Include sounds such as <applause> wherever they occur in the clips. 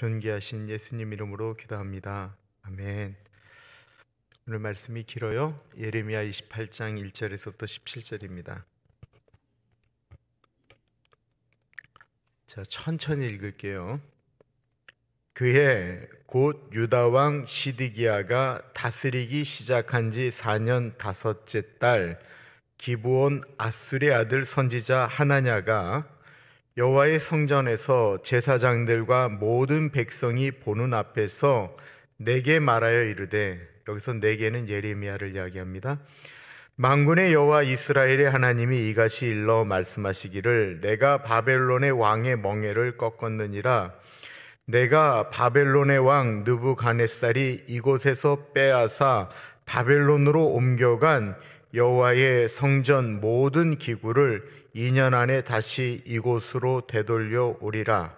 존귀하신 예수님 이름으로 기도합니다. 아멘. 오늘 말씀이 길어요. 예레미야 28장 1절에서부터 17절입니다. 자, 천천히 읽을게요. 그해 곧 유다 왕 시디기야가 다스리기 시작한 지 4년 다섯째 달 기브온 아수리 아들 선지자 하나냐가 여호와의 성전에서 제사장들과 모든 백성이 보는 앞에서 내게 말하여 이르되 여기서 내게는 예레미야를 이야기합니다. 망군의 여호와 이스라엘의 하나님이 이같이 일러 말씀하시기를 내가 바벨론의 왕의 멍에를 꺾었느니라 내가 바벨론의 왕 느부갓네살이 이곳에서 빼앗아 바벨론으로 옮겨간 여호와의 성전 모든 기구를 2년 안에 다시 이곳으로 되돌려 오리라.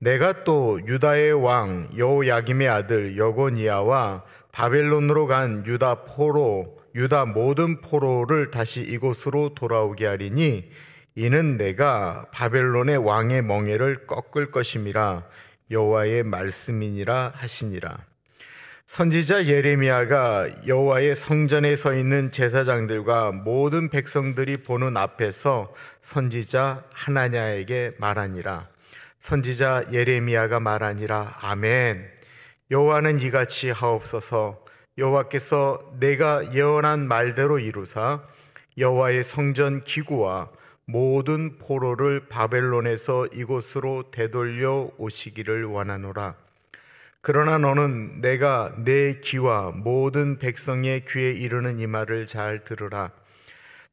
내가 또 유다의 왕 여호야김의 아들 여고니아와 바벨론으로 간 유다 포로 유다 모든 포로를 다시 이곳으로 돌아오게 하리니 이는 내가 바벨론의 왕의 멍에를 꺾을 것임이라 여호와의 말씀이니라 하시니라. 선지자 예레미야가 여호와의 성전에 서 있는 제사장들과 모든 백성들이 보는 앞에서 선지자 하나냐에게 말하니라. 선지자 예레미야가 말하니라. 아멘. 여호와는 이같이 하옵소서. 여호와께서 내가 예언한 말대로 이루사 여호와의 성전 기구와 모든 포로를 바벨론에서 이곳으로 되돌려 오시기를 원하노라. 그러나 너는 내가 내 귀와 모든 백성의 귀에 이르는 이 말을 잘 들으라.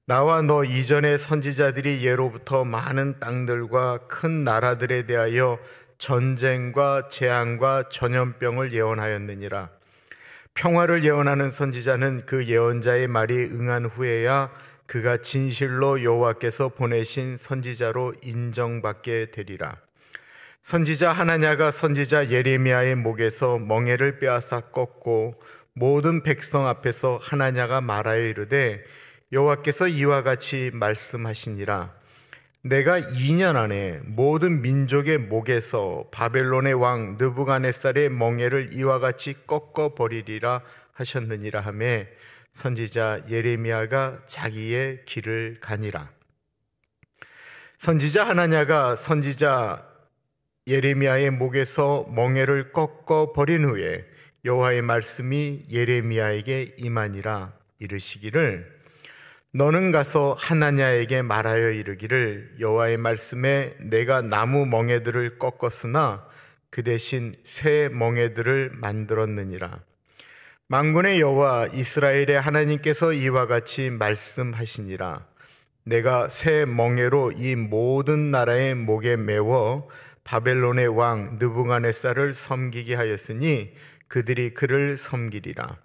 나와 너 이전의 선지자들이 예로부터 많은 땅들과 큰 나라들에 대하여 전쟁과 재앙과 전염병을 예언하였느니라. 평화를 예언하는 선지자는 그 예언자의 말이 응한 후에야 그가 진실로 여호와께서 보내신 선지자로 인정받게 되리라. 선지자 하나냐가 선지자 예레미야의 목에서 멍에를 빼앗아 꺾고 모든 백성 앞에서 하나냐가 말하여 이르되 여호와께서 이와 같이 말씀하시니라 내가 2년 안에 모든 민족의 목에서 바벨론의 왕느부간네살의 멍에를 이와 같이 꺾어 버리리라 하셨느니라 하매 선지자 예레미야가 자기의 길을 가니라 선지자 하나냐가 선지자 예레미야의 목에서 멍에를 꺾어 버린 후에 여호와의 말씀이 예레미야에게 임하니라 이르시기를 너는 가서 하나냐에게 말하여 이르기를 여호와의 말씀에 내가 나무 멍에들을 꺾었으나 그 대신 쇠 멍에들을 만들었느니라 망군의 여호와 이스라엘의 하나님께서 이와 같이 말씀하시니라 내가 새 멍에로 이 모든 나라의 목에 메워 바벨론의 왕 느부갓네살을 섬기게 하였으니 그들이 그를 섬기리라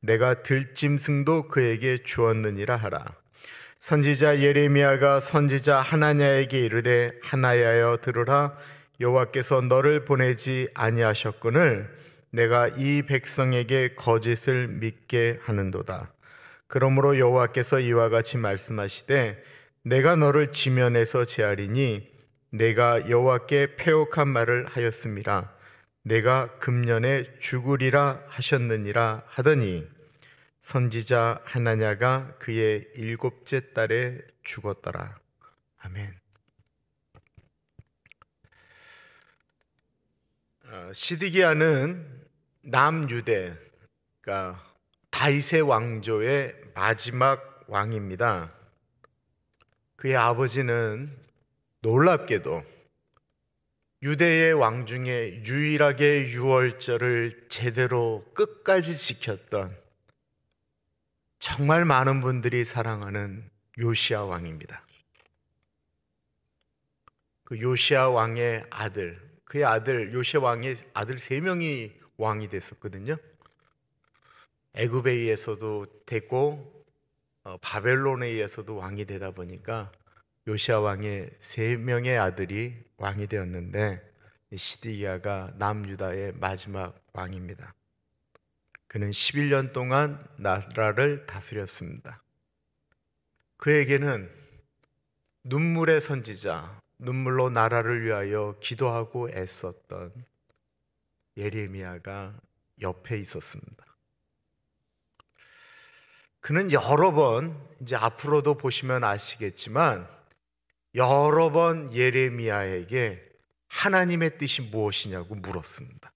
내가 들짐승도 그에게 주었느니라 하라 선지자 예레미야가 선지자 하나냐에게 이르되 하나야여 들으라 여호와께서 너를 보내지 아니하셨거늘 내가 이 백성에게 거짓을 믿게 하는도다 그러므로 여호와께서 이와 같이 말씀하시되 내가 너를 지면에서 제하리니 내가 여호와께 패역한 말을 하였습이라 내가 금년에 죽으리라 하셨느니라 하더니 선지자 하나냐가 그의 일곱째 딸에 죽었더라. 아멘. 어, 시디기야는 남유대, 그러니까 다이세 왕조의 마지막 왕입니다. 그의 아버지는 놀랍게도 유대의 왕 중에 유일하게 유월절을 제대로 끝까지 지켰던 정말 많은 분들이 사랑하는 요시아 왕입니다. 그 요시아 왕의 아들, 그의 아들 요시아 왕의 아들 세 명이 왕이 됐었거든요. 애굽에 의해서도 됐고 어, 바벨론에 의해서도 왕이 되다 보니까 요시아 왕의 세 명의 아들이 왕이 되었는데 시디기야가 남유다의 마지막 왕입니다. 그는 11년 동안 나라를 다스렸습니다. 그에게는 눈물의 선지자, 눈물로 나라를 위하여 기도하고 애썼던 예레미야가 옆에 있었습니다. 그는 여러 번 이제 앞으로도 보시면 아시겠지만 여러 번 예레미야에게 하나님의 뜻이 무엇이냐고 물었습니다.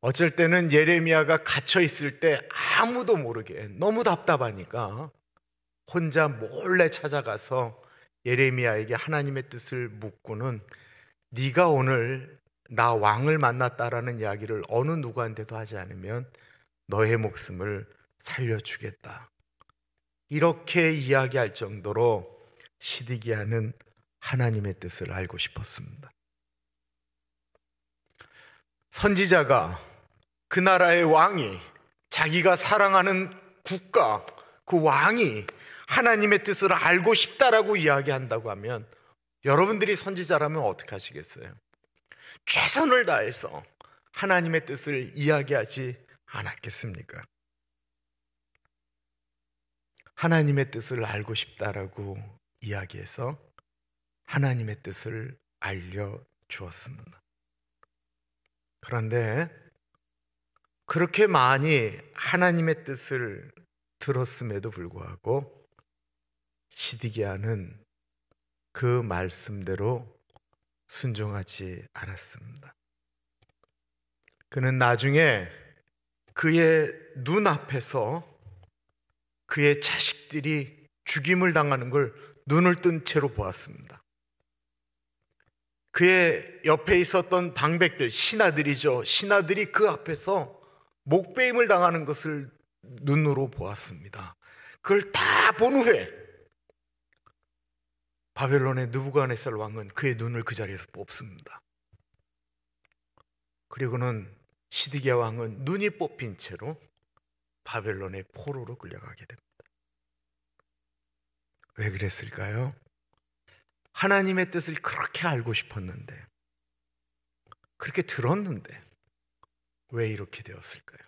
어쩔 때는 예레미야가 갇혀 있을 때 아무도 모르게 너무 답답하니까 혼자 몰래 찾아가서 예레미야에게 하나님의 뜻을 묻고는 네가 오늘 나 왕을 만났다라는 이야기를 어느 누구한테도 하지 않으면 너의 목숨을 살려주겠다. 이렇게 이야기할 정도로 시디기하는 하나님의 뜻을 알고 싶었습니다. 선지자가 그 나라의 왕이 자기가 사랑하는 국가, 그 왕이 하나님의 뜻을 알고 싶다라고 이야기한다고 하면 여러분들이 선지자라면 어떻게 하시겠어요? 최선을 다해서 하나님의 뜻을 이야기하지 않았겠습니까? 하나님의 뜻을 알고 싶다라고 이야기에서 하나님의 뜻을 알려주었습니다. 그런데 그렇게 많이 하나님의 뜻을 들었음에도 불구하고 시디기아는 그 말씀대로 순종하지 않았습니다. 그는 나중에 그의 눈앞에서 그의 자식들이 죽임을 당하는 걸 눈을 뜬 채로 보았습니다. 그의 옆에 있었던 방백들, 신하들이죠. 신하들이 그 앞에서 목배임을 당하는 것을 눈으로 보았습니다. 그걸 다 본 후에 바벨론의 누부가네살 왕은 그의 눈을 그 자리에서 뽑습니다. 그리고는 시드기야 왕은 눈이 뽑힌 채로 바벨론의 포로로 끌려가게 됩니다. 왜 그랬을까요? 하나님의 뜻을 그렇게 알고 싶었는데, 그렇게 들었는데, 왜 이렇게 되었을까요?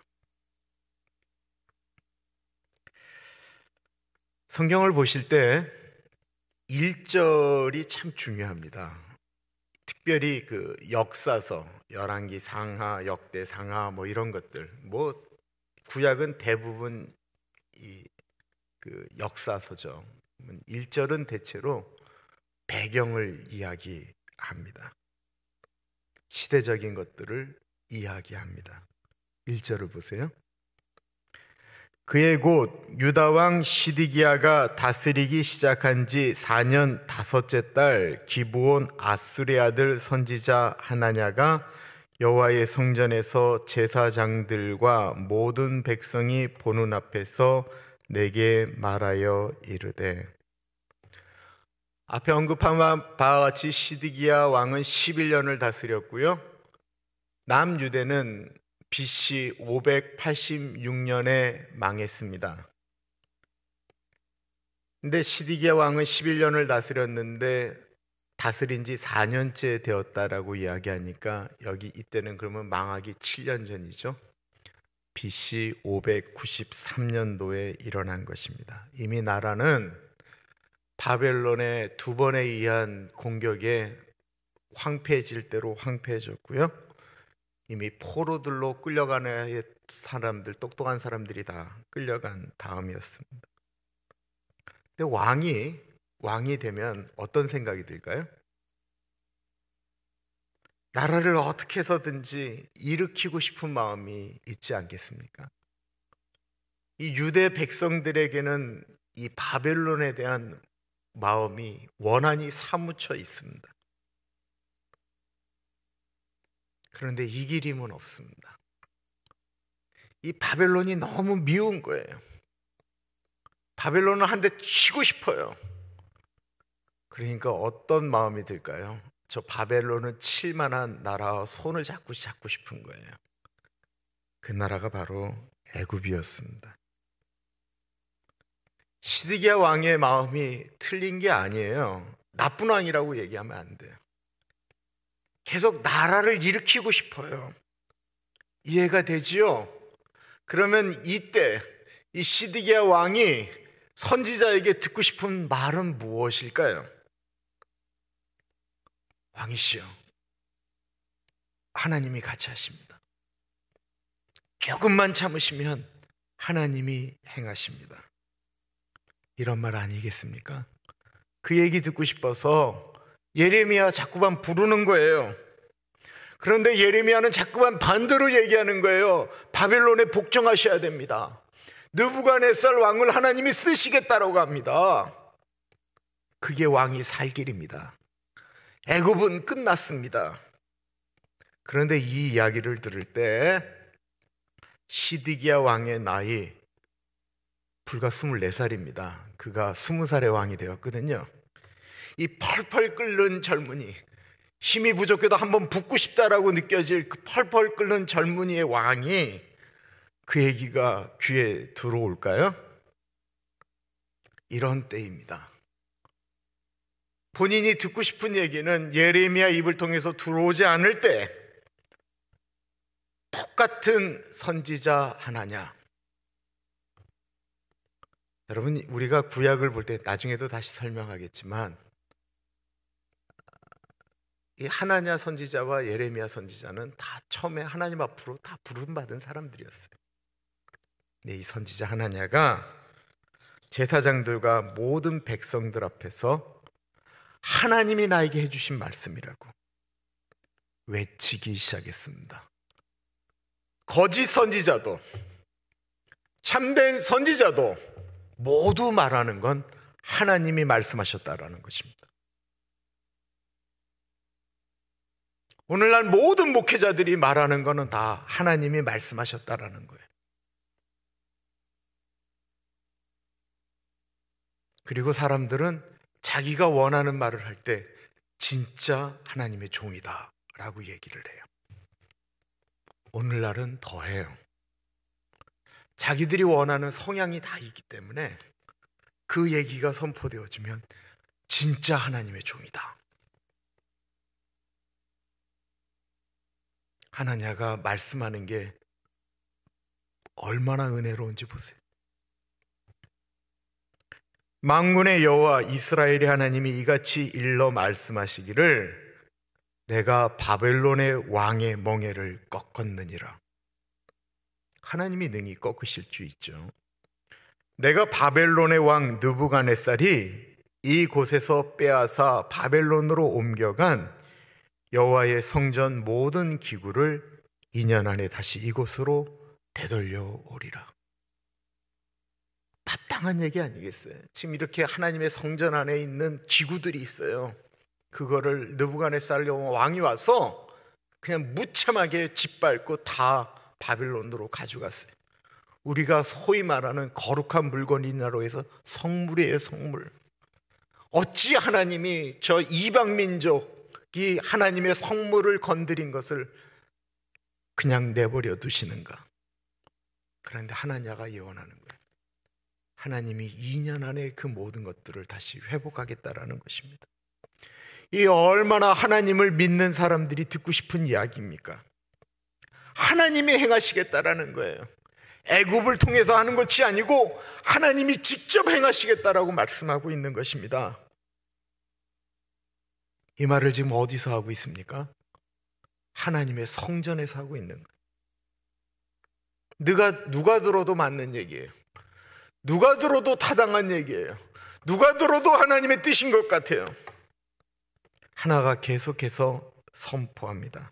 성경을 보실 때 1절이 참 중요합니다. 특별히 그 역사서, 열왕기 상하, 역대 상하 뭐 이런 것들. 뭐 구약은 대부분 이 그 역사서죠. 1절은 음, 대체로 배경을 이야기합니다. 시대적인 것들을 이야기합니다. 1절을 보세요. 그의 곧 유다왕 시디기야가 다스리기 시작한 지 4년 다섯째 달 기부온 아수리 아들 선지자 하나냐가 여와의 성전에서 제사장들과 모든 백성이 보는 앞에서 내게 말하여 이르되 앞에 언급한 바와 같이 시드기야 왕은 11년을 다스렸고요. 남유대는 BC 586년에 망했습니다. 근데 시디기야 왕은 11년을 다스렸는데 다스린 지 4년째 되었다라고 이야기하니까 여기 이때는 그러면 망하기 7년 전이죠. BC 593년도에 일어난 것입니다. 이미 나라는 바벨론의 두 번에 의한 공격에 황폐해질 대로 황폐해졌고요. 이미 포로들로 끌려가는 사람들, 똑똑한 사람들이 다 끌려간 다음이었습니다. 근데 왕이 왕이 되면 어떤 생각이 들까요? 나라를 어떻게 해서든지 일으키고 싶은 마음이 있지 않겠습니까? 이 유대 백성들에게는 이 바벨론에 대한 마음이 원한이 사무쳐 있습니다. 그런데 이길 힘은 없습니다. 이 바벨론이 너무 미운 거예요. 바벨론을 한 대 치고 싶어요. 그러니까 어떤 마음이 들까요? 저 바벨론을 칠 만한 나라와 손을 잡고 잡고 싶은 거예요. 그 나라가 바로 애굽이었습니다. 시드기야 왕의 마음이 틀린 게 아니에요. 나쁜 왕이라고 얘기하면 안 돼요. 계속 나라를 일으키고 싶어요. 이해가 되지요? 그러면 이때 이 시드기야 왕이 선지자에게 듣고 싶은 말은 무엇일까요? 왕이시여 하나님이 같이 하십니다. 조금만 참으시면 하나님이 행하십니다. 이런 말 아니겠습니까? 그 얘기 듣고 싶어서 예레미야 자꾸만 부르는 거예요. 그런데 예레미야는 자꾸만 반대로 얘기하는 거예요. 바벨론에 복종하셔야 됩니다. 느부간네살 왕을 하나님이 쓰시겠다라고 합니다. 그게 왕이 살 길입니다. 애굽은 끝났습니다. 그런데 이 이야기를 들을 때시디기아 왕의 나이 불과 24살입니다. 그가 20살의 왕이 되었거든요. 이 펄펄 끓는 젊은이 힘이 부족해도 한번 붙고 싶다라고 느껴질 그 펄펄 끓는 젊은이의 왕이 그 얘기가 귀에 들어올까요? 이런 때입니다. 본인이 듣고 싶은 얘기는 예레미야 입을 통해서 들어오지 않을 때 똑같은 선지자 하나냐. 여러분, 우리가 구약을 볼 때 나중에도 다시 설명하겠지만 이 하나냐 선지자와 예레미야 선지자는 다 처음에 하나님 앞으로 다 부름받은 사람들이었어요. 근이 선지자 하나냐가 제사장들과 모든 백성들 앞에서 하나님이 나에게 해주신 말씀이라고 외치기 시작했습니다. 거짓 선지자도 참된 선지자도 모두 말하는 건 하나님이 말씀하셨다라는 것입니다. 오늘날 모든 목회자들이 말하는 것은 다 하나님이 말씀하셨다라는 거예요. 그리고 사람들은 자기가 원하는 말을 할 때 진짜 하나님의 종이다 라고 얘기를 해요. 오늘날은 더해요. 자기들이 원하는 성향이 다 있기 때문에 그 얘기가 선포되어지면 진짜 하나님의 종이다. 하나냐가 말씀하는 게 얼마나 은혜로운지 보세요. 망군의 여호와 이스라엘의 하나님이 이같이 일러 말씀하시기를 내가 바벨론의 왕의 멍에를 꺾었느니라. 하나님이 능히 꺾으실 수 있죠. 내가 바벨론의 왕 느부갓네살이 이곳에서 빼앗아 바벨론으로 옮겨간 여호와의 성전 모든 기구를 2년 안에 다시 이곳으로 되돌려 오리라. 마땅한 얘기 아니겠어요? 지금 이렇게 하나님의 성전 안에 있는 기구들이 있어요. 그거를 느부간에쌓으려살 왕이 와서 그냥 무참하게 짓밟고 다 바빌론으로 가져갔어요. 우리가 소위 말하는 거룩한 물건이 냐로 해서 성물이에요, 성물. 어찌 하나님이 저 이방 민족이 하나님의 성물을 건드린 것을 그냥 내버려 두시는가? 그런데 하나냐가 예언하는 거예요. 하나님이 2년 안에 그 모든 것들을 다시 회복하겠다라는 것입니다. 이 얼마나 하나님을 믿는 사람들이 듣고 싶은 이야기입니까? 하나님이 행하시겠다라는 거예요. 애굽을 통해서 하는 것이 아니고 하나님이 직접 행하시겠다라고 말씀하고 있는 것입니다. 이 말을 지금 어디서 하고 있습니까? 하나님의 성전에서 하고 있는 거예요. 누가 누가 들어도 맞는 얘기예요. 누가 들어도 타당한 얘기예요. 누가 들어도 하나님의 뜻인 것 같아요. 하나가 계속해서 선포합니다.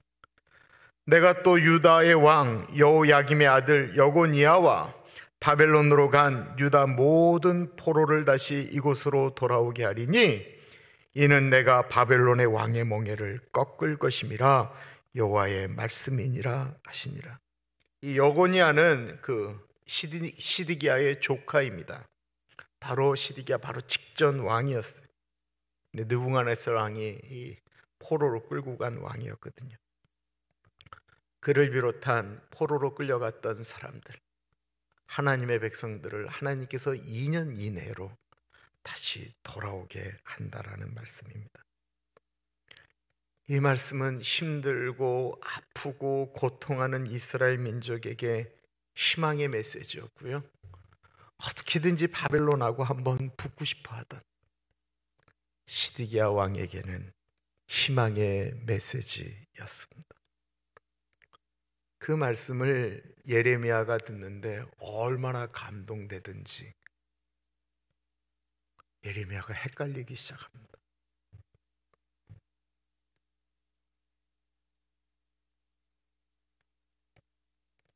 내가 또 유다의 왕 여호야김의 아들 여고니아와 바벨론으로 간 유다 모든 포로를 다시 이곳으로 돌아오게 하리니 이는 내가 바벨론의 왕의 멍에를 꺾을 것임이라 여호와의 말씀이니라 하시니라. 이 여고니아는 그 시디, 시디기아의 조카입니다. 바로 시디기아 바로 직전 왕이었어요. 근데 느부갓네살 왕이 이 포로로 끌고 간 왕이었거든요. 그를 비롯한 포로로 끌려갔던 사람들, 하나님의 백성들을 하나님께서 2년 이내로 다시 돌아오게 한다라는 말씀입니다. 이 말씀은 힘들고 아프고 고통하는 이스라엘 민족에게 희망의 메시지였고요. 어떻게든지 바벨론하고 한번 붙고 싶어 하던 시디기야 왕에게는 희망의 메시지였습니다. 그 말씀을 예레미야가 듣는데 얼마나 감동되든지 예레미야가 헷갈리기 시작합니다.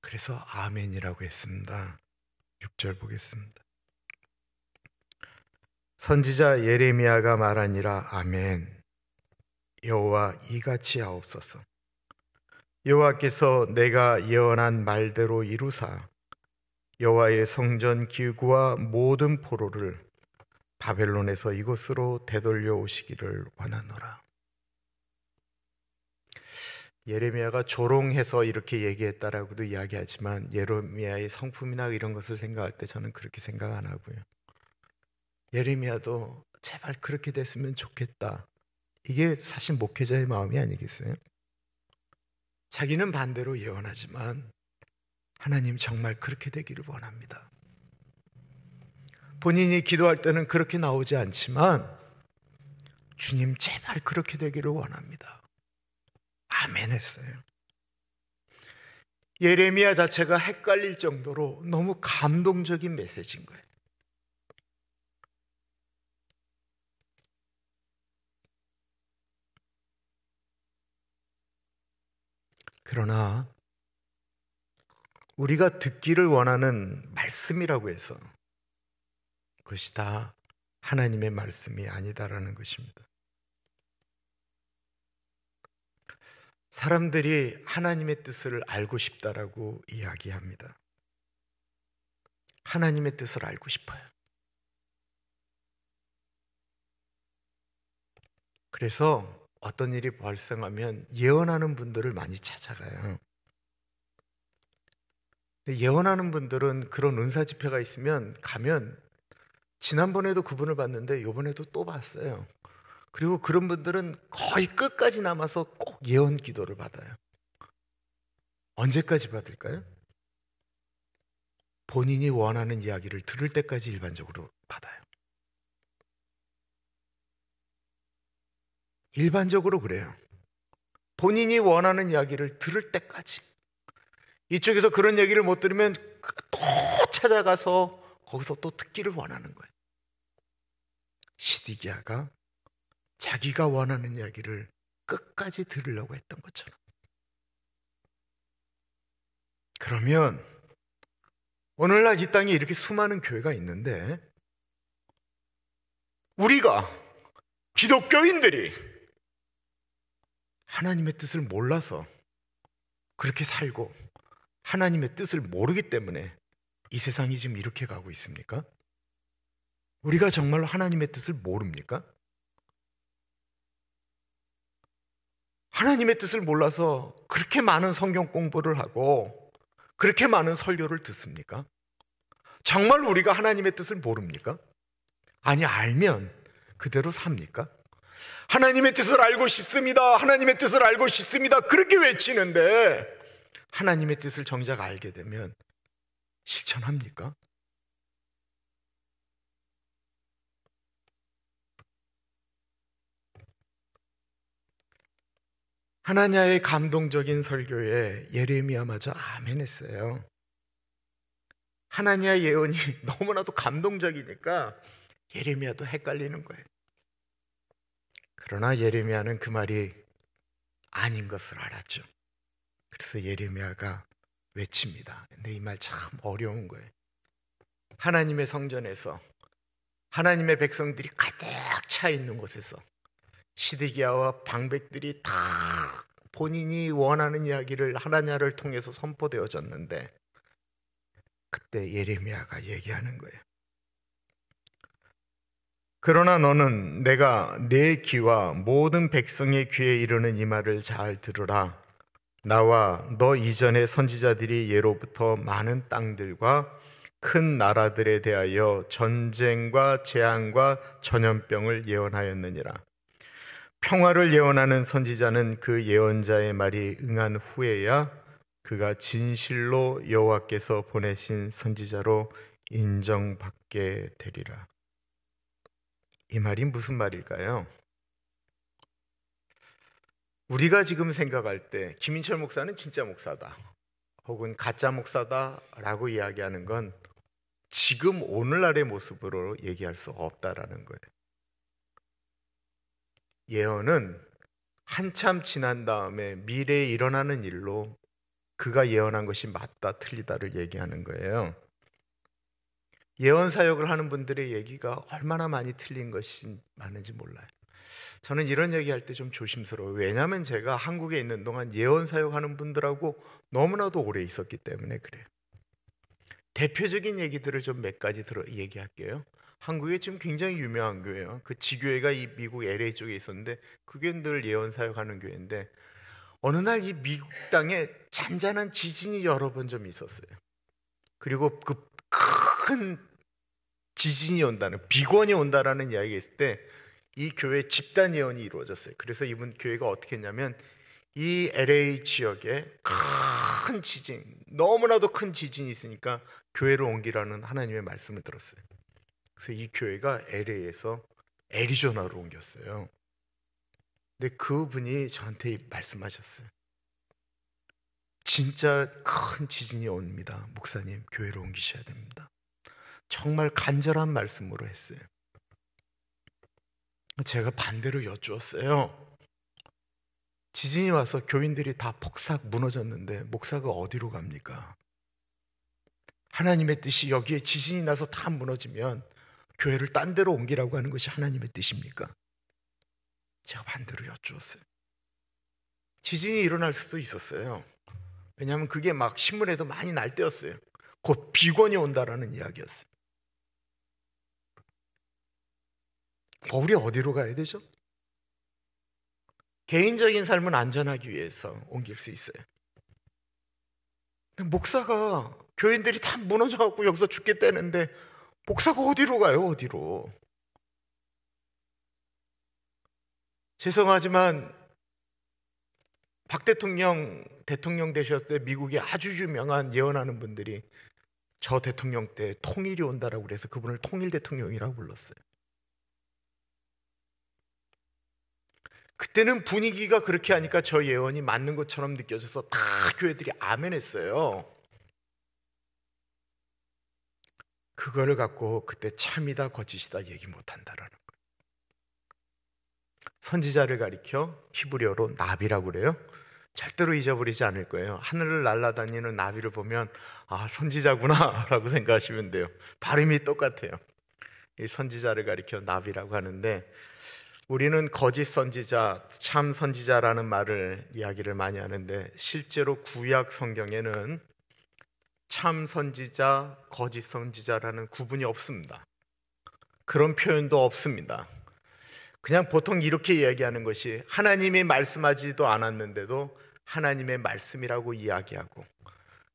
그래서 아멘이라고 했습니다. 6절 보겠습니다. 선지자 예레미야가 말하니라 아멘. 여호와 이같이 하옵소서. 여호와께서 내가 예언한 말대로 이루사 여호와의 성전 기구와 모든 포로를 바벨론에서 이곳으로 되돌려 오시기를 원하노라. 예레미야가 조롱해서 이렇게 얘기했다라고도 이야기하지만 예레미야의 성품이나 이런 것을 생각할 때 저는 그렇게 생각 안 하고요. 예레미야도 제발 그렇게 됐으면 좋겠다. 이게 사실 목회자의 마음이 아니겠어요? 자기는 반대로 예언하지만 하나님 정말 그렇게 되기를 원합니다. 본인이 기도할 때는 그렇게 나오지 않지만 주님 제발 그렇게 되기를 원합니다. 아멘 했어요. 예레미야 자체가 헷갈릴 정도로 너무 감동적인 메시지인 거예요. 그러나 우리가 듣기를 원하는 말씀이라고 해서 그것이 다 하나님의 말씀이 아니다라는 것입니다. 사람들이 하나님의 뜻을 알고 싶다라고 이야기합니다. 하나님의 뜻을 알고 싶어요. 그래서 어떤 일이 발생하면 예언하는 분들을 많이 찾아가요. 예언하는 분들은 그런 은사 집회가 있으면 가면 지난번에도 그분을 봤는데 요번에도 또 봤어요. 그리고 그런 분들은 거의 끝까지 남아서 꼭 예언 기도를 받아요. 언제까지 받을까요? 본인이 원하는 이야기를 들을 때까지 일반적으로 받아요. 일반적으로 그래요. 본인이 원하는 이야기를 들을 때까지. 이쪽에서 그런 얘기를 못 들으면 또 찾아가서 거기서 또 듣기를 원하는 거예요. 시디기아가 자기가 원하는 이야기를 끝까지 들으려고 했던 것처럼. 그러면 오늘날 이 땅에 이렇게 수많은 교회가 있는데 우리가 기독교인들이 하나님의 뜻을 몰라서 그렇게 살고 하나님의 뜻을 모르기 때문에 이 세상이 지금 이렇게 가고 있습니까? 우리가 정말로 하나님의 뜻을 모릅니까? 하나님의 뜻을 몰라서 그렇게 많은 성경 공부를 하고 그렇게 많은 설교를 듣습니까? 정말 우리가 하나님의 뜻을 모릅니까? 아니, 알면 그대로 삽니까? 하나님의 뜻을 알고 싶습니다. 하나님의 뜻을 알고 싶습니다. 그렇게 외치는데 하나님의 뜻을 정작 알게 되면 실천합니까? 하나냐의 감동적인 설교에 예레미야마저 아멘했어요. 하나냐의 예언이 <laughs> 너무나도 감동적이니까 예레미야도 헷갈리는 거예요. 그러나 예레미야는 그 말이 아닌 것을 알았죠. 그래서 예레미야가 외칩니다. 근데 이 말 참 어려운 거예요. 하나님의 성전에서 하나님의 백성들이 가득 차 있는 곳에서 시드기야와 방백들이 다 본인이 원하는 이야기를 하나냐를 통해서 선포되어졌는데 그때 예레미야가 얘기하는 거예요. 그러나 너는 내가 내 귀와 모든 백성의 귀에 이르는 이 말을 잘 들으라. 나와 너 이전의 선지자들이 예로부터 많은 땅들과 큰 나라들에 대하여 전쟁과 재앙과 전염병을 예언하였느니라. 평화를 예언하는 선지자는 그 예언자의 말이 응한 후에야 그가 진실로 여호와께서 보내신 선지자로 인정받게 되리라. 이 말이 무슨 말일까요? 우리가 지금 생각할 때 김인철 목사는 진짜 목사다 혹은 가짜 목사다라고 이야기하는 건 지금 오늘날의 모습으로 얘기할 수 없다라는 거예요. 예언은 한참 지난 다음에 미래에 일어나는 일로 그가 예언한 것이 맞다 틀리다를 얘기하는 거예요. 예언 사역을 하는 분들의 얘기가 얼마나 많이 틀린 것이 많은지 몰라요. 저는 이런 얘기할 때 좀 조심스러워요. 왜냐하면 제가 한국에 있는 동안 예언 사역하는 분들하고 너무나도 오래 있었기 때문에 그래요. 대표적인 얘기들을 좀 몇 가지 들어 얘기할게요. 한국에 지금 굉장히 유명한 교회예요. 그 지교회가 이 미국 LA 쪽에 있었는데 그게 늘 예언 사역하는 교회인데 어느 날 이 미국 땅에 잔잔한 지진이 여러 번 좀 있었어요. 그리고 그 큰 지진이 온다는 비건이 온다라는 이야기가 있을 때 이 교회 집단 예언이 이루어졌어요. 그래서 이분 교회가 어떻게 했냐면 이 LA 지역에 큰 지진, 너무나도 큰 지진이 있으니까 교회를 옮기라는 하나님의 말씀을 들었어요. 그래서 이 교회가 LA에서 애리조나로 옮겼어요. 근데 그분이 저한테 말씀하셨어요. 진짜 큰 지진이 옵니다. 목사님, 교회로 옮기셔야 됩니다. 정말 간절한 말씀으로 했어요. 제가 반대로 여쭈었어요. 지진이 와서 교인들이 다 폭삭 무너졌는데 목사가 어디로 갑니까? 하나님의 뜻이 여기에 지진이 나서 다 무너지면 교회를 딴 데로 옮기라고 하는 것이 하나님의 뜻입니까? 제가 반대로 여쭈었어요. 지진이 일어날 수도 있었어요. 왜냐하면 그게 막 신문에도 많이 날 때였어요. 곧 비권이 온다라는 이야기였어요. 우리 어디로 가야 되죠? 개인적인 삶은 안전하기 위해서 옮길 수 있어요. 목사가 교인들이 다 무너져갖고 여기서 죽겠다는데 복사가 어디로 가요? 어디로? 죄송하지만 박 대통령 대통령 되셨을 때 미국의 아주 유명한 예언하는 분들이 저 대통령 때 통일이 온다라고 그래서 그분을 통일 대통령이라고 불렀어요. 그때는 분위기가 그렇게 하니까 저 예언이 맞는 것처럼 느껴져서 다 교회들이 아멘했어요. 그거를 갖고 그때 참이다 거짓이다 얘기 못한다라는 거예요. 선지자를 가리켜 히브리어로 나비라고 그래요. 절대로 잊어버리지 않을 거예요. 하늘을 날아다니는 나비를 보면 아 선지자구나라고 <laughs> 생각하시면 돼요. 발음이 똑같아요. 이 선지자를 가리켜 나비라고 하는데 우리는 거짓 선지자, 참 선지자라는 말을 이야기를 많이 하는데 실제로 구약 성경에는 참 선지자, 거짓 선지자라는 구분이 없습니다. 그런 표현도 없습니다. 그냥 보통 이렇게 이야기하는 것이 하나님이 말씀하지도 않았는데도 하나님의 말씀이라고 이야기하고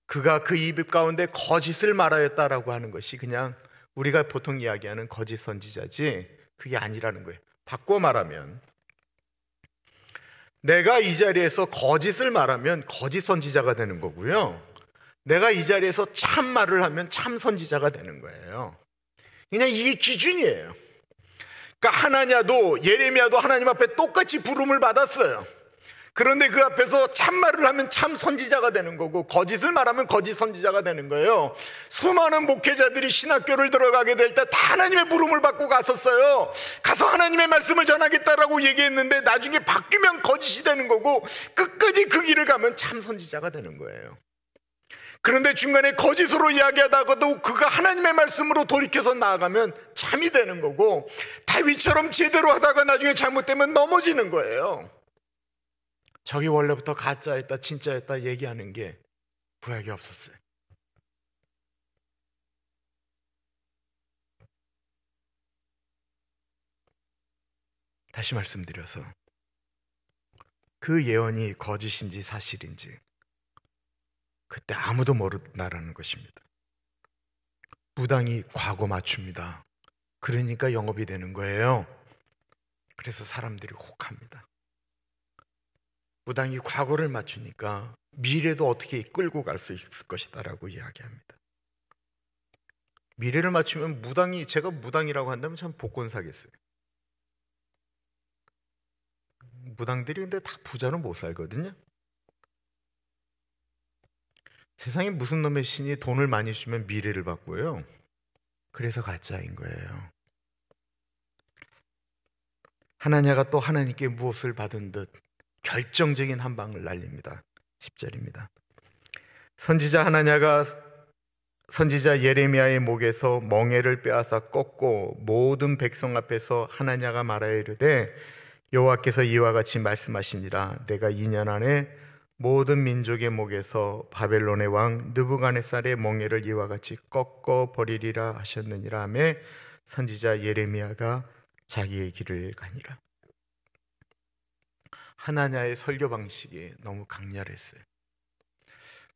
그가 그 입 가운데 거짓을 말하였다라고 하는 것이 그냥 우리가 보통 이야기하는 거짓 선지자지 그게 아니라는 거예요. 바꿔 말하면 내가 이 자리에서 거짓을 말하면 거짓 선지자가 되는 거고요. 내가 이 자리에서 참 말을 하면 참 선지자가 되는 거예요. 그냥 이게 기준이에요. 그러니까 하나냐도 예레미야도 하나님 앞에 똑같이 부름을 받았어요. 그런데 그 앞에서 참말을 하면 참 선지자가 되는 거고 거짓을 말하면 거짓 선지자가 되는 거예요. 수많은 목회자들이 신학교를 들어가게 될 때 다 하나님의 부름을 받고 갔었어요. 가서 하나님의 말씀을 전하겠다라고 얘기했는데 나중에 바뀌면 거짓이 되는 거고 끝까지 그 길을 가면 참 선지자가 되는 거예요. 그런데 중간에 거짓으로 이야기하다가도 그가 하나님의 말씀으로 돌이켜서 나아가면 참이 되는 거고 다윗처럼 제대로 하다가 나중에 잘못되면 넘어지는 거예요. 저기 원래부터 가짜였다 진짜였다 얘기하는 게 부약이 없었어요. 다시 말씀드려서 그 예언이 거짓인지 사실인지 그때 아무도 모른다라는 것입니다. 무당이 과거 맞춥니다. 그러니까 영업이 되는 거예요. 그래서 사람들이 혹합니다. 무당이 과거를 맞추니까 미래도 어떻게 끌고 갈 수 있을 것이다라고 이야기합니다. 미래를 맞추면 무당이 제가 무당이라고 한다면 참 복권사겠어요. 무당들이 근데 다 부자는 못 살거든요. 세상에 무슨 놈의 신이 돈을 많이 주면 미래를 바꾸요 그래서 가짜인 거예요. 하나냐가 또 하나님께 무엇을 받은 듯 결정적인 한 방을 날립니다. 10절입니다. 선지자 하나냐가 선지자 예레미야의 목에서 멍에를 빼앗아 꺾고 모든 백성 앞에서 하나냐가 말하여 이르되 여호와께서 이와 같이 말씀하시니라 내가 2년 안에 모든 민족의 목에서 바벨론의 왕 느부갓네살의 멍에를 이와 같이 꺾어 버리리라 하셨느니라 하며 선지자 예레미야가 자기의 길을 가니라. 하나냐의 설교 방식이 너무 강렬했어요.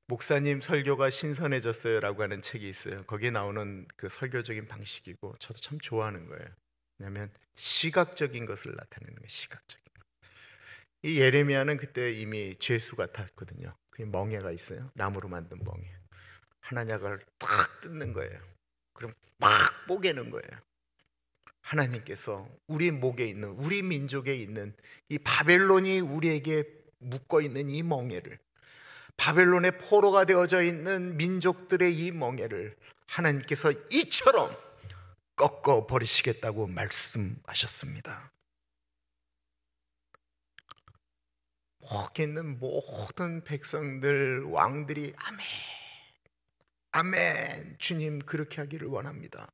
목사님 설교가 신선해졌어요라고 하는 책이 있어요. 거기에 나오는 그 설교적인 방식이고 저도 참 좋아하는 거예요. 왜냐하면 시각적인 것을 나타내는 거예 시각적. 이 예레미야는 그때 이미 죄수가 탔거든요. 그게 멍에가 있어요. 나무로 만든 멍에. 하나님을 탁 뜯는 거예요. 그럼 막 뽀개는 거예요. 하나님께서 우리 목에 있는 우리 민족에 있는 이 바벨론이 우리에게 묶어 있는 이 멍에를 바벨론의 포로가 되어져 있는 민족들의 이 멍에를 하나님께서 이처럼 꺾어 버리시겠다고 말씀하셨습니다. 거 있는 모든 백성들 왕들이 아멘 아멘 주님 그렇게 하기를 원합니다.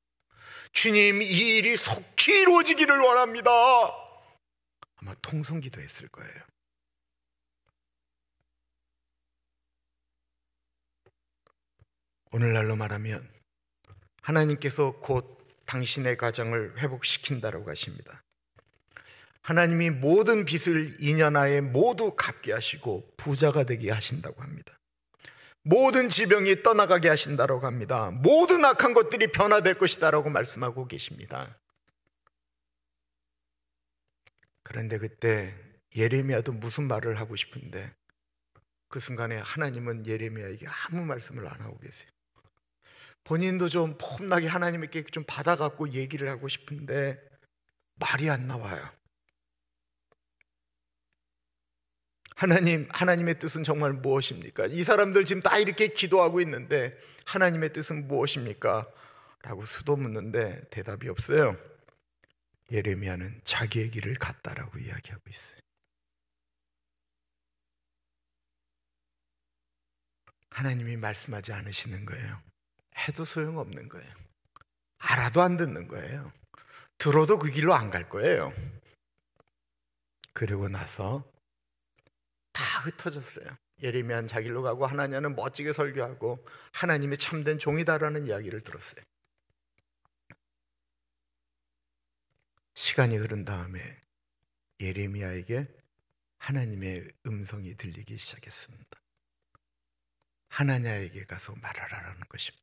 주님 이 일이 속히 이루어지기를 원합니다. 아마 통성기도 했을 거예요. 오늘날로 말하면 하나님께서 곧 당신의 가정을 회복시킨다라고 하십니다. 하나님이 모든 빚을 2년 하에 모두 갚게 하시고 부자가 되게 하신다고 합니다. 모든 지병이 떠나가게 하신다고 합니다. 모든 악한 것들이 변화될 것이다라고 말씀하고 계십니다. 그런데 그때 예레미야도 무슨 말을 하고 싶은데 그 순간에 하나님은 예레미야에게 아무 말씀을 안 하고 계세요. 본인도 좀 폼나게 하나님께 좀 받아갖고 얘기를 하고 싶은데 말이 안 나와요. 하나님, 하나님의 뜻은 정말 무엇입니까? 이 사람들 지금 다 이렇게 기도하고 있는데 하나님의 뜻은 무엇입니까? 라고 수도 묻는데 대답이 없어요. 예레미야는 자기의 길을 갔다라고 이야기하고 있어요. 하나님이 말씀하지 않으시는 거예요. 해도 소용없는 거예요. 알아도 안 듣는 거예요. 들어도 그 길로 안 갈 거예요. 그리고 나서 다 흩어졌어요. 예레미야는 자기로 가고 하나냐는 멋지게 설교하고 하나님의 참된 종이다라는 이야기를 들었어요. 시간이 흐른 다음에 예레미야에게 하나님의 음성이 들리기 시작했습니다. 하나냐에게 가서 말하라라는 것입니다.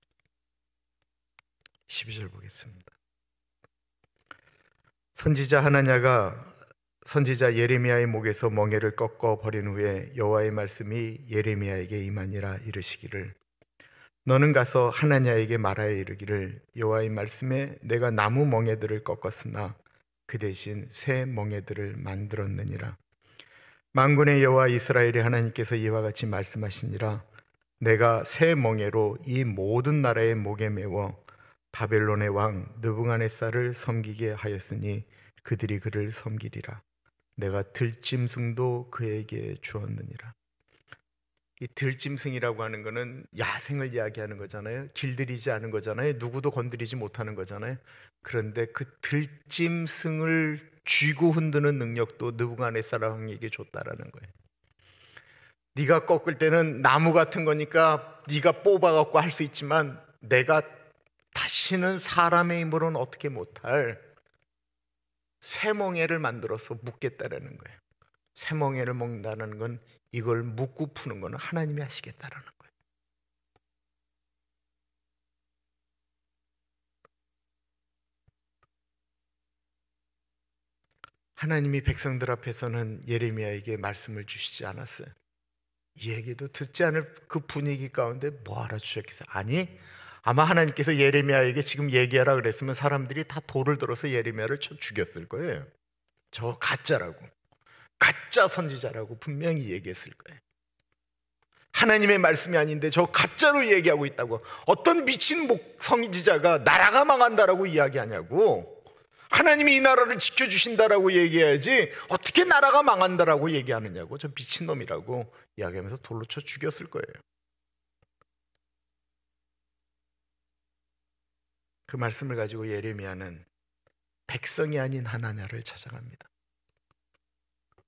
12절 보겠습니다. 선지자 하나냐가 선지자 예레미야의 목에서 멍에를 꺾어 버린 후에 여호와의 말씀이 예레미야에게 임하니라 이르시기를 너는 가서 하나냐에게 말하여 이르기를 여호와의 말씀에 내가 나무 멍에들을 꺾었으나 그 대신 새 멍에들을 만들었느니라 만군의 여호와 이스라엘의 하나님께서 이와 같이 말씀하시니라 내가 새 멍에로 이 모든 나라의 목에 메워 바벨론의 왕느부갓네쌀을 섬기게 하였으니 그들이 그를 섬기리라 내가 들짐승도 그에게 주었느니라. 이 들짐승이라고 하는 것은 야생을 이야기하는 거잖아요. 길들이지 않은 거잖아요. 누구도 건드리지 못하는 거잖아요. 그런데 그 들짐승을 쥐고 흔드는 능력도 느부간의 사람에게 줬다라는 거예요. 네가 꺾을 때는 나무 같은 거니까 네가 뽑아 갖고 할 수 있지만 내가 다시는 사람의 힘으로는 어떻게 못할 새멍에를 만들어서 묶겠다라는 거예요. 새멍에를 먹는다는 건 이걸 묶고 푸는 건 하나님이 하시겠다라는 거예요. 하나님이 백성들 앞에서는 예레미야에게 말씀을 주시지 않았어요. 이 얘기도 듣지 않을 그 분위기 가운데 뭐 알아주셨겠어요? 아니, 아마 하나님께서 예레미야에게 지금 얘기하라 그랬으면 사람들이 다 돌을 들어서 예레미야를 쳐 죽였을 거예요. 저 가짜라고. 가짜 선지자라고 분명히 얘기했을 거예요. 하나님의 말씀이 아닌데 저 가짜로 얘기하고 있다고 어떤 미친 목성지자가 나라가 망한다라고 이야기하냐고 하나님이 이 나라를 지켜주신다라고 얘기해야지 어떻게 나라가 망한다라고 얘기하느냐고 저 미친놈이라고 이야기하면서 돌로 쳐 죽였을 거예요 그 말씀을 가지고 예레미야는 백성이 아닌 하나냐를 찾아갑니다.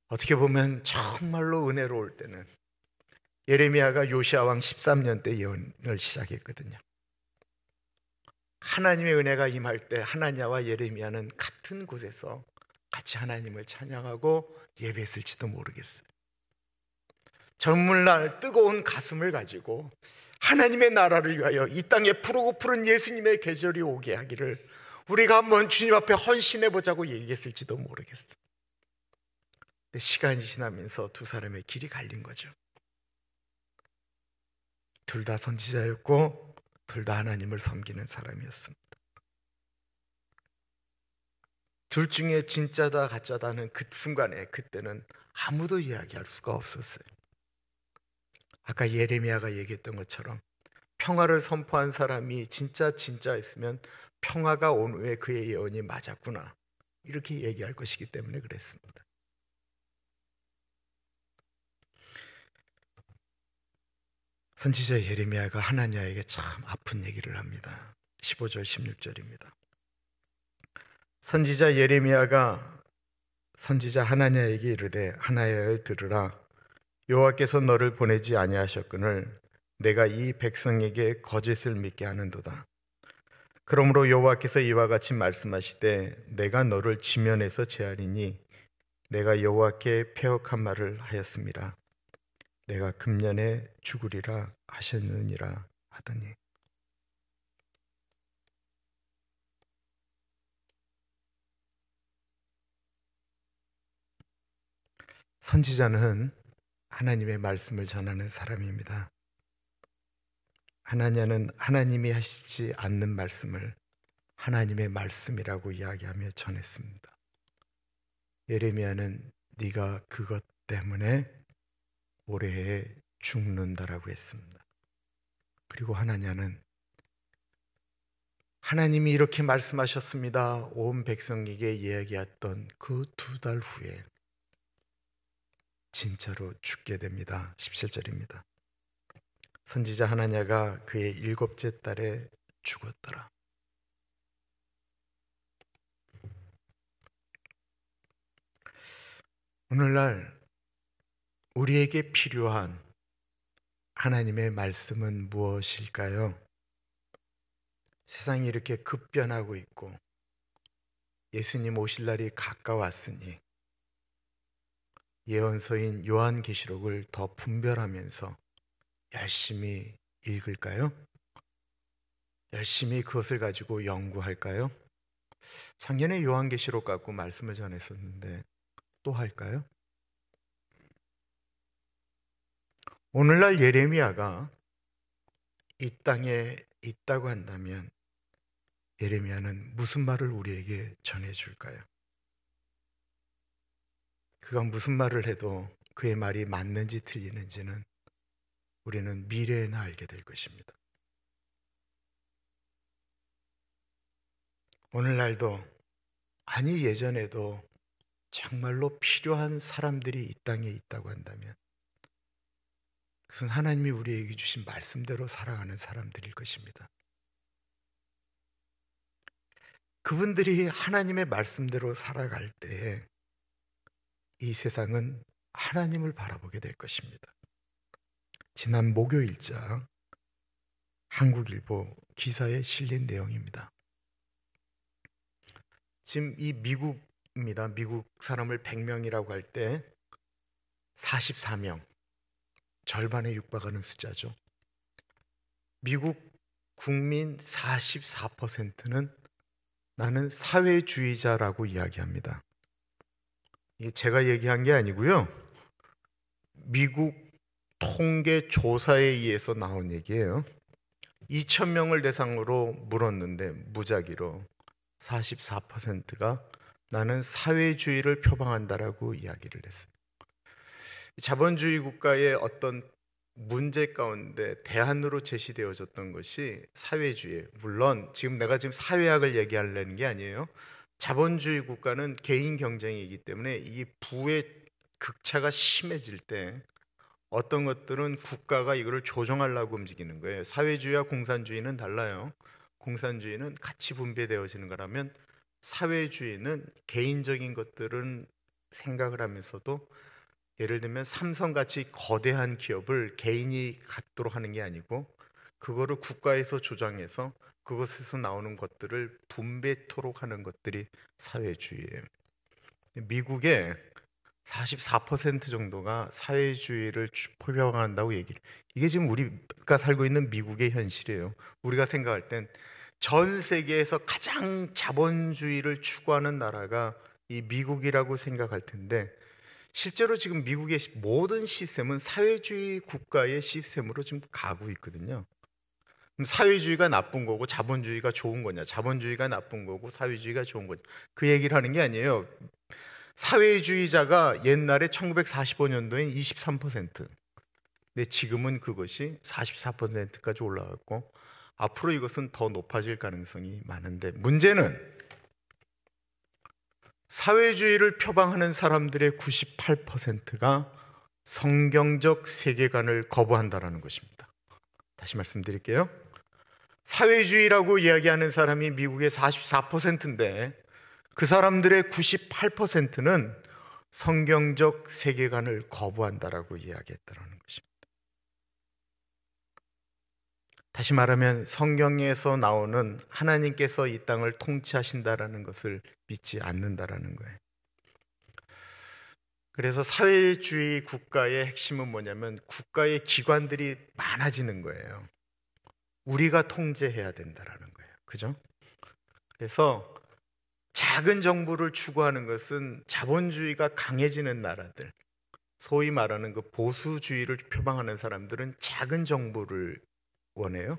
어떻게 보면 정말로 은혜로울 때는 예레미야가 요시아 왕 13년 때 예언을 시작했거든요. 하나님의 은혜가 임할 때 하나냐와 예레미야는 같은 곳에서 같이 하나님을 찬양하고 예배했을지도 모르겠어요. 젊은 날 뜨거운 가슴을 가지고 하나님의 나라를 위하여 이 땅에 푸르고 푸른 예수님의 계절이 오게 하기를 우리가 한번 주님 앞에 헌신해 보자고 얘기했을지도 모르겠어. 근데 시간이 지나면서 두 사람의 길이 갈린 거죠. 둘 다 선지자였고 둘 다 하나님을 섬기는 사람이었습니다. 둘 중에 진짜다 가짜다는 그 순간에 그때는 아무도 이야기할 수가 없었어요. 아까 예레미야가 얘기했던 것처럼 평화를 선포한 사람이 진짜 진짜였으면 평화가 온 후에 그의 예언이 맞았구나 이렇게 얘기할 것이기 때문에 그랬습니다. 선지자 예레미야가 하나냐에게 참 아픈 얘기를 합니다. 15절 16절입니다. 선지자 예레미야가 선지자 하나냐에게 이르되 하나야여 들으라 여호와께서 너를 보내지 아니하셨거늘 내가 이 백성에게 거짓을 믿게 하는도다. 그러므로 여호와께서 이와 같이 말씀하시되 내가 너를 지면에서 제하리니 내가 여호와께 폐역한 말을 하였습니다. 내가 금년에 죽으리라 하셨느니라 하더니 선지자는 하나님의 말씀을 전하는 사람입니다. 하나냐는 하나님이 하시지 않는 말씀을 하나님의 말씀이라고 이야기하며 전했습니다. 예레미야는 네가 그것 때문에 올해에 죽는다라고 했습니다. 그리고 하나냐는 하나님이 이렇게 말씀하셨습니다. 온 백성에게 이야기했던 그 두 달 후에 진짜로 죽게 됩니다. 17절입니다. 선지자 하나냐가 그의 일곱째 딸에 죽었더라. 오늘날 우리에게 필요한 하나님의 말씀은 무엇일까요? 세상이 이렇게 급변하고 있고 예수님 오실 날이 가까웠으니 예언서인 요한계시록을 더 분별하면서 열심히 읽을까요? 열심히 그것을 가지고 연구할까요? 작년에 요한계시록 갖고 말씀을 전했었는데 또 할까요? 오늘날 예레미야가 이 땅에 있다고 한다면 예레미야는 무슨 말을 우리에게 전해 줄까요? 그가 무슨 말을 해도 그의 말이 맞는지 틀리는지는 우리는 미래에나 알게 될 것입니다. 오늘날도 아니 예전에도 정말로 필요한 사람들이 이 땅에 있다고 한다면 그것은 하나님이 우리에게 주신 말씀대로 살아가는 사람들일 것입니다. 그분들이 하나님의 말씀대로 살아갈 때에 이 세상은 하나님을 바라보게 될 것입니다. 지난 목요일자 한국일보 기사에 실린 내용입니다. 지금 이 미국입니다. 미국 사람을 100명이라고 할 때 44명, 절반에 육박하는 숫자죠. 미국 국민 44%는 나는 사회주의자라고 이야기합니다. 제가 얘기한 게 아니고요. 미국 통계 조사에 의해서 나온 얘기예요. 2천 명을 대상으로 물었는데 무작위로 44%가 나는 사회주의를 표방한다라고 이야기를 했어요. 자본주의 국가의 어떤 문제 가운데 대안으로 제시되어졌던 것이 사회주의. 물론 지금 내가 지금 사회학을 얘기하려는 게 아니에요. 자본주의 국가는 개인 경쟁이기 때문에 이 부의 극차가 심해질 때 어떤 것들은 국가가 이거를 조정하려고 움직이는 거예요. 사회주의와 공산주의는 달라요. 공산주의는 같이 분배되어지는 거라면 사회주의는 개인적인 것들은 생각을 하면서도 예를 들면 삼성같이 거대한 기업을 개인이 갖도록 하는 게 아니고 그거를 국가에서 조장해서 그것에서 나오는 것들을 분배토록 하는 것들이 사회주의예요. 미국의 44% 정도가 사회주의를 표방한다고 얘기를. 이게 지금 우리가 살고 있는 미국의 현실이에요. 우리가 생각할 땐 전 세계에서 가장 자본주의를 추구하는 나라가 이 미국이라고 생각할 텐데 실제로 지금 미국의 모든 시스템은 사회주의 국가의 시스템으로 지금 가고 있거든요. 사회주의가 나쁜 거고 자본주의가 좋은 거냐? 자본주의가 나쁜 거고 사회주의가 좋은 거냐? 그 얘기를 하는 게 아니에요. 사회주의자가 옛날에 1945년도엔 23%. 근데 지금은 그것이 44%까지 올라갔고 앞으로 이것은 더 높아질 가능성이 많은데 문제는 사회주의를 표방하는 사람들의 98%가 성경적 세계관을 거부한다라는 것입니다. 다시 말씀드릴게요. 사회주의라고 이야기하는 사람이 미국의 44%인데 그 사람들의 98%는 성경적 세계관을 거부한다라고 이야기했다는 것입니다. 다시 말하면 성경에서 나오는 하나님께서 이 땅을 통치하신다라는 것을 믿지 않는다라는 거예요. 그래서 사회주의 국가의 핵심은 뭐냐면 국가의 기관들이 많아지는 거예요. 우리가 통제해야 된다라는 거예요. 그죠? 그래서 작은 정부를 추구하는 것은 자본주의가 강해지는 나라들, 소위 말하는 그 보수주의를 표방하는 사람들은 작은 정부를 원해요.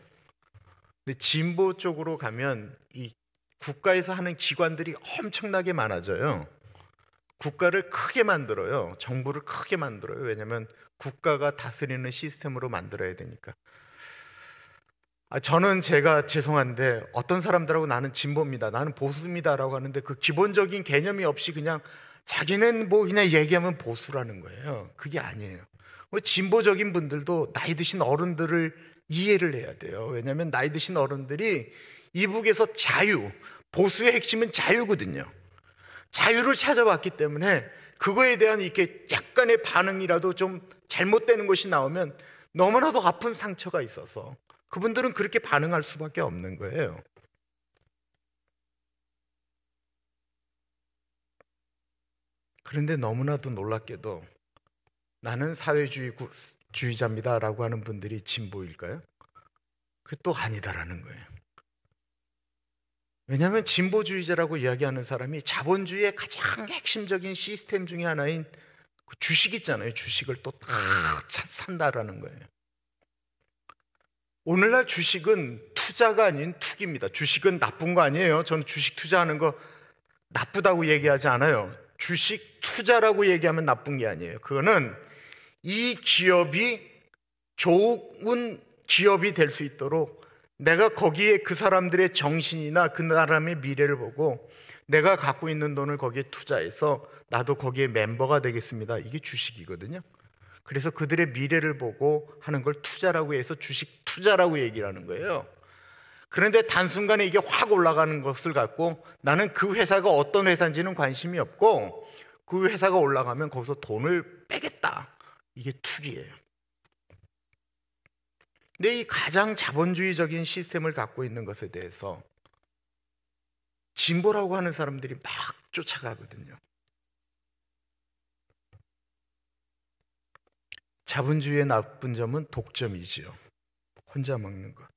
근데 진보 쪽으로 가면 이 국가에서 하는 기관들이 엄청나게 많아져요. 국가를 크게 만들어요. 정부를 크게 만들어요. 왜냐하면 국가가 다스리는 시스템으로 만들어야 되니까. 아, 저는 제가 죄송한데 어떤 사람들하고 나는 진보입니다. 나는 보수입니다라고 하는데 그 기본적인 개념이 없이 그냥 자기는 뭐 그냥 얘기하면 보수라는 거예요. 그게 아니에요. 뭐 진보적인 분들도 나이 드신 어른들을 이해를 해야 돼요. 왜냐하면 나이 드신 어른들이 이북에서 자유, 보수의 핵심은 자유거든요. 자유를 찾아왔기 때문에 그거에 대한 이렇게 약간의 반응이라도 좀 잘못되는 것이 나오면 너무나도 아픈 상처가 있어서 그분들은 그렇게 반응할 수밖에 없는 거예요. 그런데 너무나도 놀랍게도 나는 사회주의자입니다 라고 하는 분들이 진보일까요? 그게 또 아니다라는 거예요. 왜냐하면 진보주의자라고 이야기하는 사람이 자본주의의 가장 핵심적인 시스템 중의 하나인 그 주식 있잖아요. 주식을 또다 산다라는 거예요. 오늘날 주식은 투자가 아닌 투기입니다. 주식은 나쁜 거 아니에요. 저는 주식 투자하는 거 나쁘다고 얘기하지 않아요. 주식 투자라고 얘기하면 나쁜 게 아니에요. 그거는 이 기업이 좋은 기업이 될 수 있도록 내가 거기에 그 사람들의 정신이나 그 사람의 미래를 보고 내가 갖고 있는 돈을 거기에 투자해서 나도 거기에 멤버가 되겠습니다. 이게 주식이거든요. 그래서 그들의 미래를 보고 하는 걸 투자라고 해서 주식 투자라고 얘기를 하는 거예요. 그런데 단순간에 이게 확 올라가는 것을 갖고 나는 그 회사가 어떤 회사인지는 관심이 없고 그 회사가 올라가면 거기서 돈을 빼겠다. 이게 투기예요. 근데 이 가장 자본주의적인 시스템을 갖고 있는 것에 대해서 진보라고 하는 사람들이 막 쫓아가거든요. 자본주의의 나쁜 점은 독점이지요. 혼자 먹는 것.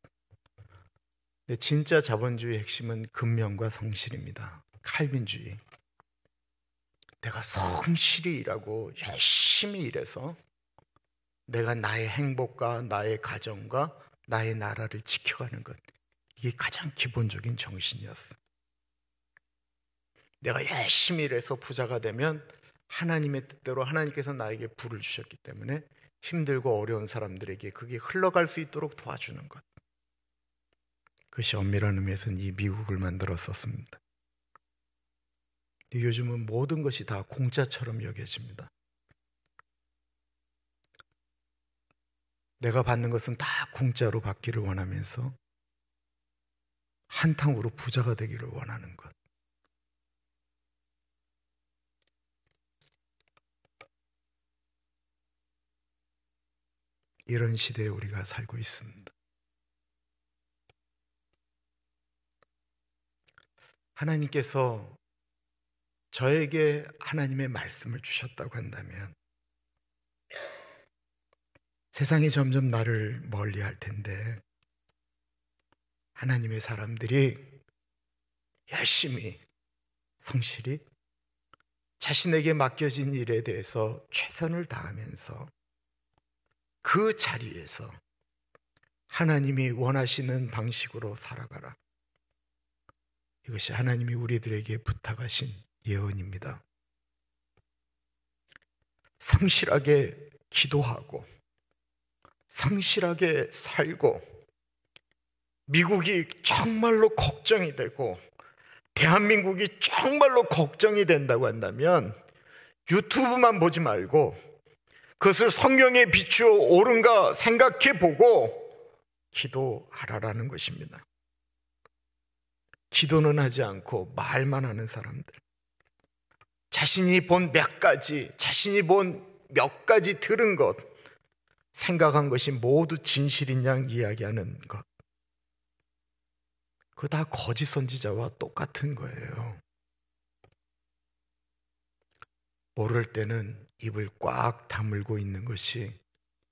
근데 진짜 자본주의의 핵심은 근면과 성실입니다. 칼빈주의. 내가 성실히 일하고 열심히 일해서 내가 나의 행복과 나의 가정과 나의 나라를 지켜가는 것. 이게 가장 기본적인 정신이었어. 내가 열심히 일해서 부자가 되면 하나님의 뜻대로 하나님께서 나에게 부를 주셨기 때문에 힘들고 어려운 사람들에게 그게 흘러갈 수 있도록 도와주는 것. 그것이 엄밀한 의미에서는 이 미국을 만들었었습니다. 요즘은 모든 것이 다 공짜처럼 여겨집니다. 내가 받는 것은 다 공짜로 받기를 원하면서 한탕으로 부자가 되기를 원하는 것. 이런 시대에 우리가 살고 있습니다. 하나님께서 저에게 하나님의 말씀을 주셨다고 한다면 세상이 점점 나를 멀리 할 텐데 하나님의 사람들이 열심히 성실히 자신에게 맡겨진 일에 대해서 최선을 다하면서 그 자리에서 하나님이 원하시는 방식으로 살아가라. 이것이 하나님이 우리들에게 부탁하신 예언입니다. 성실하게 기도하고, 성실하게 살고, 미국이 정말로 걱정이 되고, 대한민국이 정말로 걱정이 된다고 한다면, 유튜브만 보지 말고, 그것을 성경에 비추어 옳은가 생각해 보고 기도하라라는 것입니다. 기도는 하지 않고 말만 하는 사람들. 자신이 본 몇 가지, 자신이 본 몇 가지 들은 것, 생각한 것이 모두 진실인 양 이야기하는 것. 그거 다 거짓 선지자와 똑같은 거예요. 모를 때는 입을 꽉 다물고 있는 것이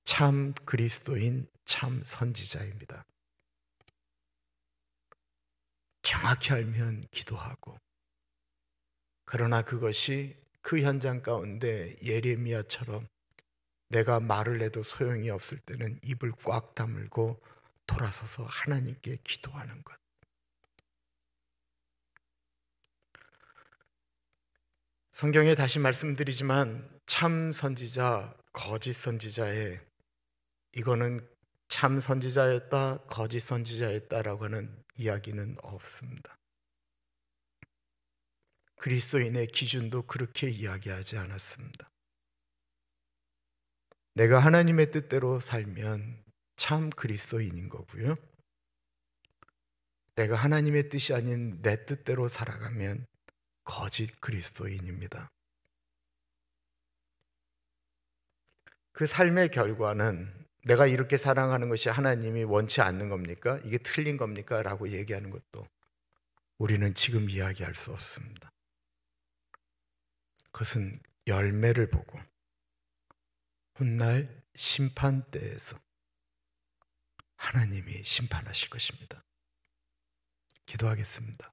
참 그리스도인 참 선지자입니다. 정확히 알면 기도하고 그러나 그것이 그 현장 가운데 예레미야처럼 내가 말을 해도 소용이 없을 때는 입을 꽉 다물고 돌아서서 하나님께 기도하는 것. 성경에 다시 말씀드리지만 참 선지자, 거짓 선지자의 이거는 참 선지자였다, 거짓 선지자였다라고 하는 이야기는 없습니다. 그리스도인의 기준도 그렇게 이야기하지 않았습니다. 내가 하나님의 뜻대로 살면 참 그리스도인인 거고요. 내가 하나님의 뜻이 아닌 내 뜻대로 살아가면 거짓 그리스도인입니다. 그 삶의 결과는 내가 이렇게 사랑하는 것이 하나님이 원치 않는 겁니까? 이게 틀린 겁니까? 라고 얘기하는 것도 우리는 지금 이야기할 수 없습니다. 그것은 열매를 보고 훗날 심판 때에서 하나님이 심판하실 것입니다. 기도하겠습니다.